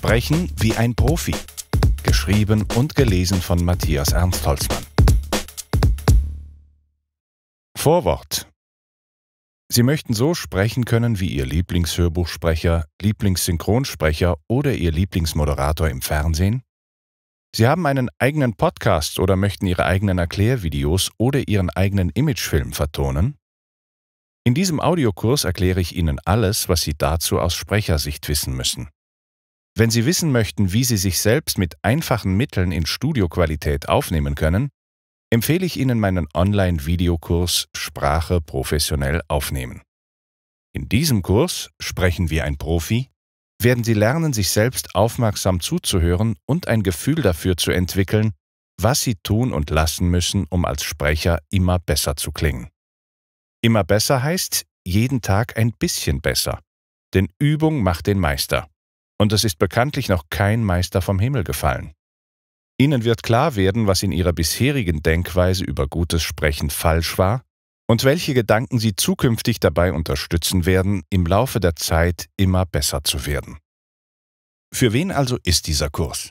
Sprechen wie ein Profi. Geschrieben und gelesen von Matthias Ernst Holzmann. Vorwort. Sie möchten so sprechen können wie Ihr Lieblingshörbuchsprecher, Lieblingssynchronsprecher oder Ihr Lieblingsmoderator im Fernsehen? Sie haben einen eigenen Podcast oder möchten Ihre eigenen Erklärvideos oder Ihren eigenen Imagefilm vertonen? In diesem Audiokurs erkläre ich Ihnen alles, was Sie dazu aus Sprechersicht wissen müssen. Wenn Sie wissen möchten, wie Sie sich selbst mit einfachen Mitteln in Studioqualität aufnehmen können, empfehle ich Ihnen meinen Online-Videokurs Sprache professionell aufnehmen. In diesem Kurs Sprechen wie ein Profi werden Sie lernen, sich selbst aufmerksam zuzuhören und ein Gefühl dafür zu entwickeln, was Sie tun und lassen müssen, um als Sprecher immer besser zu klingen. Immer besser heißt jeden Tag ein bisschen besser, denn Übung macht den Meister und es ist bekanntlich noch kein Meister vom Himmel gefallen. Ihnen wird klar werden, was in ihrer bisherigen Denkweise über gutes Sprechen falsch war und welche Gedanken sie zukünftig dabei unterstützen werden, im Laufe der Zeit immer besser zu werden. Für wen also ist dieser Kurs?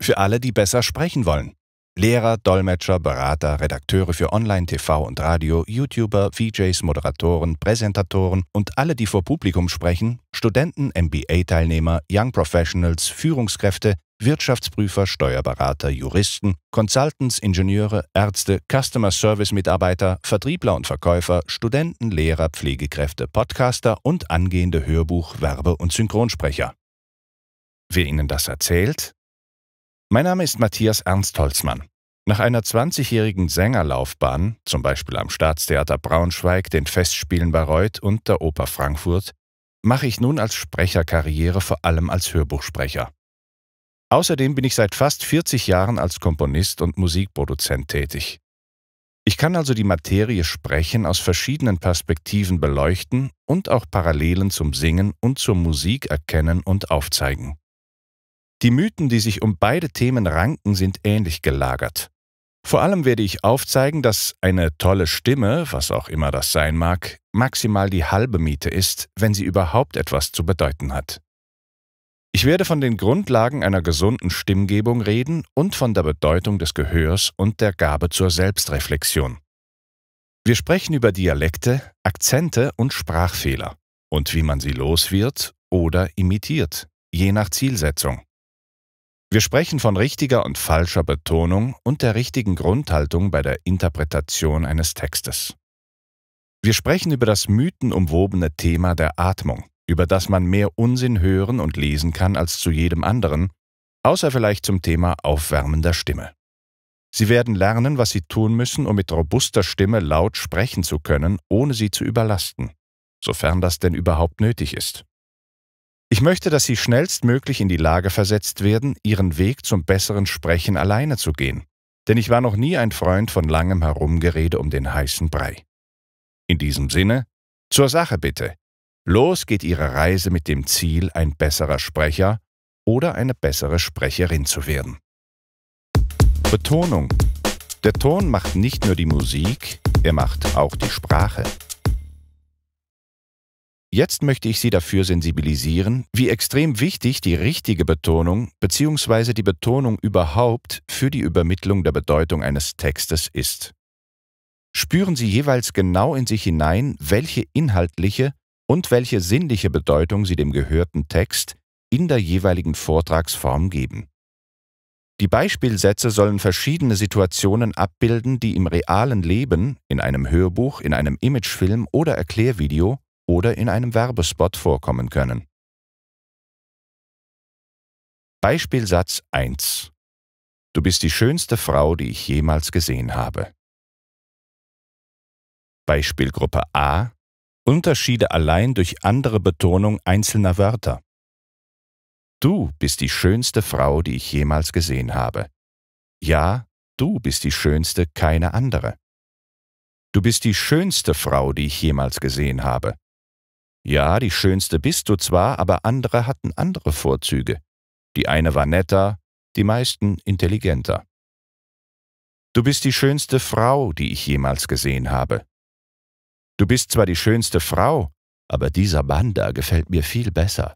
Für alle, die besser sprechen wollen. Lehrer, Dolmetscher, Berater, Redakteure für Online, TV und Radio, YouTuber, VJs, Moderatoren, Präsentatoren und alle, die vor Publikum sprechen, Studenten, MBA-Teilnehmer, Young Professionals, Führungskräfte, Wirtschaftsprüfer, Steuerberater, Juristen, Consultants, Ingenieure, Ärzte, Customer Service Mitarbeiter, Vertriebler und Verkäufer, Studenten, Lehrer, Pflegekräfte, Podcaster und angehende Hörbuch-, Werbe- und Synchronsprecher. Wer Ihnen das erzählt? Mein Name ist Matthias Ernst Holzmann. Nach einer 20-jährigen Sängerlaufbahn, zum Beispiel am Staatstheater Braunschweig, den Festspielen Bayreuth und der Oper Frankfurt, mache ich nun als Sprecher Karriere, vor allem als Hörbuchsprecher. Außerdem bin ich seit fast 40 Jahren als Komponist und Musikproduzent tätig. Ich kann also die Materie Sprechen aus verschiedenen Perspektiven beleuchten und auch Parallelen zum Singen und zur Musik erkennen und aufzeigen. Die Mythen, die sich um beide Themen ranken, sind ähnlich gelagert. Vor allem werde ich aufzeigen, dass eine tolle Stimme, was auch immer das sein mag, maximal die halbe Miete ist, wenn sie überhaupt etwas zu bedeuten hat. Ich werde von den Grundlagen einer gesunden Stimmgebung reden und von der Bedeutung des Gehörs und der Gabe zur Selbstreflexion. Wir sprechen über Dialekte, Akzente und Sprachfehler und wie man sie los wird oder imitiert, je nach Zielsetzung. Wir sprechen von richtiger und falscher Betonung und der richtigen Grundhaltung bei der Interpretation eines Textes. Wir sprechen über das mythenumwobene Thema der Atmung, über das man mehr Unsinn hören und lesen kann als zu jedem anderen, außer vielleicht zum Thema aufwärmender Stimme. Sie werden lernen, was Sie tun müssen, um mit robuster Stimme laut sprechen zu können, ohne sie zu überlasten, sofern das denn überhaupt nötig ist. Ich möchte, dass Sie schnellstmöglich in die Lage versetzt werden, Ihren Weg zum besseren Sprechen alleine zu gehen, denn ich war noch nie ein Freund von langem Herumgerede um den heißen Brei. In diesem Sinne, zur Sache bitte. Los geht Ihre Reise mit dem Ziel, ein besserer Sprecher oder eine bessere Sprecherin zu werden. Betonung. Der Ton macht nicht nur die Musik, er macht auch die Sprache. Jetzt möchte ich Sie dafür sensibilisieren, wie extrem wichtig die richtige Betonung bzw. die Betonung überhaupt für die Übermittlung der Bedeutung eines Textes ist. Spüren Sie jeweils genau in sich hinein, welche inhaltliche und welche sinnliche Bedeutung Sie dem gehörten Text in der jeweiligen Vortragsform geben. Die Beispielsätze sollen verschiedene Situationen abbilden, die im realen Leben, in einem Hörbuch, in einem Imagefilm oder Erklärvideo oder in einem Werbespot vorkommen können. Beispielsatz 1 Du bist die schönste Frau, die ich jemals gesehen habe. Beispielgruppe A Unterschiede allein durch andere Betonung einzelner Wörter. Du bist die schönste Frau, die ich jemals gesehen habe. Ja, du bist die schönste, keine andere. Du bist die schönste Frau, die ich jemals gesehen habe. Ja, die schönste bist du zwar, aber andere hatten andere Vorzüge. Die eine war netter, die meisten intelligenter. Du bist die schönste Frau, die ich jemals gesehen habe. Du bist zwar die schönste Frau, aber dieser Banda gefällt mir viel besser.